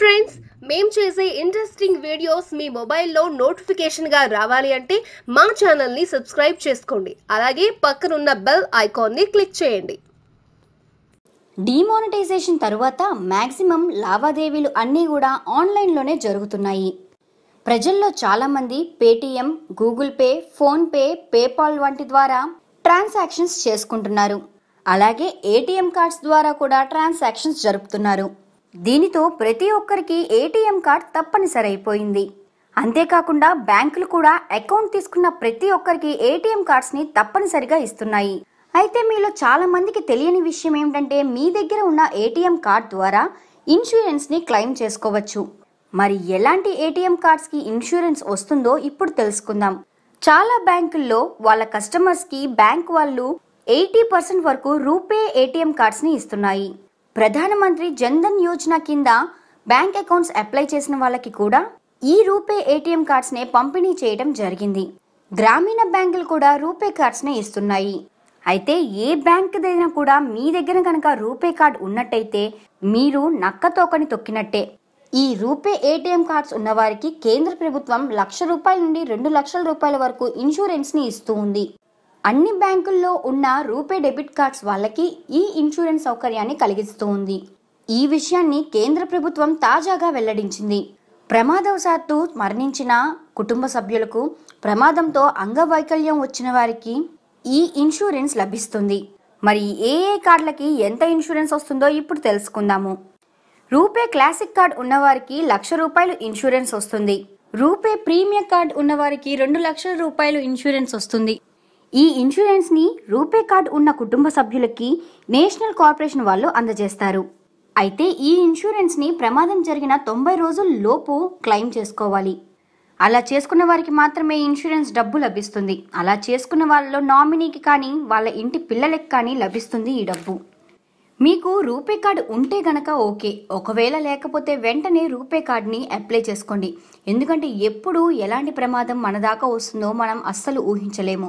friends మేము చేసే interesting videos మీ మొబైల్లో నోటిఫికేషన్గా రావాలి అంటే మా ఛానల్ని సబ్స్క్రైబ్ చేసుకోండి అలాగే పక్కనున్న బెల్ ఐకాన్ని క్లిక్ చేయండి డిమానిటైజేషన్ తరువాత మ్యాక్సిమం లావాదేవీలు అన్నీ కూడా ఆన్లైన్లోనే జరుగుతున్నాయి ప్రజల్లో చాలామంది Paytm Google Pay PhonePe PayPal వంటి ద్వారా ట్రాన్సాక్షన్స్ చేసుకుంటున్నారు అలాగే ఏటీఎం కార్డ్స్ ద్వారా కూడా ట్రాన్సాక్షన్స్ జరుపుతున్నారు దీనితో ప్రతి ఒక్కరికి ఏటీఎం కార్డ్ తప్పనిసరైపోయింది అంతేకాకుండా బ్యాంకులు కూడా అకౌంట్ తీసుకున్న ప్రతి ఒక్కరికి ఏటీఎం కార్డ్స్ని తప్పనిసరిగా ఇస్తున్నాయి అయితే మీలో చాలా మందికి తెలియని విషయం ఏమిటంటే మీ దగ్గర ఉన్న ఏటీఎం కార్డ్ ద్వారా ఇన్సూరెన్స్ని క్లెయిమ్ చేసుకోవచ్చు మరి ఎలాంటి ఏటీఎం కార్డ్స్కి ఇన్సూరెన్స్ వస్తుందో ఇప్పుడు తెలుసుకుందాం చాలా బ్యాంకుల్లో వాళ్ళ కస్టమర్స్కి బ్యాంక్ వాళ్ళు ఎయిటీ పర్సెంట్ వరకు రూపే ఏటీఎం కార్డ్స్ని ఇస్తున్నాయి ప్రధానమంత్రి జన్ధన్ యోజన కింద బ్యాంక్ అకౌంట్స్ అప్లై చేసిన వాళ్ళకి కూడా ఈ రూపే ఏటీఎం నే పంపిణీ చేయడం జరిగింది గ్రామీణ బ్యాంకులు కూడా రూపే నే ఇస్తున్నాయి అయితే ఏ బ్యాంక్ దగ్గర కూడా మీ దగ్గర కనుక రూపే కార్డ్ ఉన్నట్టయితే మీరు నక్కతోకని తొక్కినట్టే ఈ రూపే ఏటీఎం కార్డ్స్ ఉన్నవారికి కేంద్ర ప్రభుత్వం లక్ష రూపాయల నుండి రెండు లక్షల రూపాయల వరకు ఇన్సూరెన్స్ని ఇస్తూ ఉంది అన్ని బ్యాంకుల్లో ఉన్న రూపే డెబిట్ కార్డ్స్ వాళ్ళకి ఈ ఇన్సూరెన్స్ సౌకర్యాన్ని కలిగిస్తూ ఉంది ఈ విషయాన్ని కేంద్ర ప్రభుత్వం తాజాగా వెల్లడించింది ప్రమాదవశాత్తు మరణించిన కుటుంబ సభ్యులకు ప్రమాదంతో అంగవైకల్యం వచ్చిన వారికి ఈ ఇన్సూరెన్స్ లభిస్తుంది మరి ఏ ఏ కార్డులకి ఎంత ఇన్సూరెన్స్ వస్తుందో ఇప్పుడు తెలుసుకుందాము రూపే క్లాసిక్ కార్డ్ ఉన్నవారికి లక్ష రూపాయలు ఇన్సూరెన్స్ వస్తుంది రూపే ప్రీమియం కార్డ్ ఉన్నవారికి రెండు లక్షల రూపాయలు ఇన్సూరెన్స్ వస్తుంది ఈ ఇన్సూరెన్స్ని రూపే కార్డ్ ఉన్న కుటుంబ సభ్యులకి నేషనల్ కార్పొరేషన్ వాళ్ళు అందజేస్తారు అయితే ఈ ఇన్సూరెన్స్ని ప్రమాదం జరిగిన తొంభై రోజుల లోపు క్లెయిమ్ చేసుకోవాలి అలా చేసుకున్న వారికి మాత్రమే ఇన్సూరెన్స్ డబ్బు లభిస్తుంది అలా చేసుకున్న వాళ్ళలో నామినీకి కానీ వాళ్ళ ఇంటి పిల్లలకి కానీ లభిస్తుంది ఈ డబ్బు మీకు రూపే కార్డు ఉంటే గనక ఓకే ఒకవేళ లేకపోతే వెంటనే రూపే కార్డ్ని అప్లై చేసుకోండి ఎందుకంటే ఎప్పుడు ఎలాంటి ప్రమాదం మన దాకా వస్తుందో మనం అస్సలు ఊహించలేము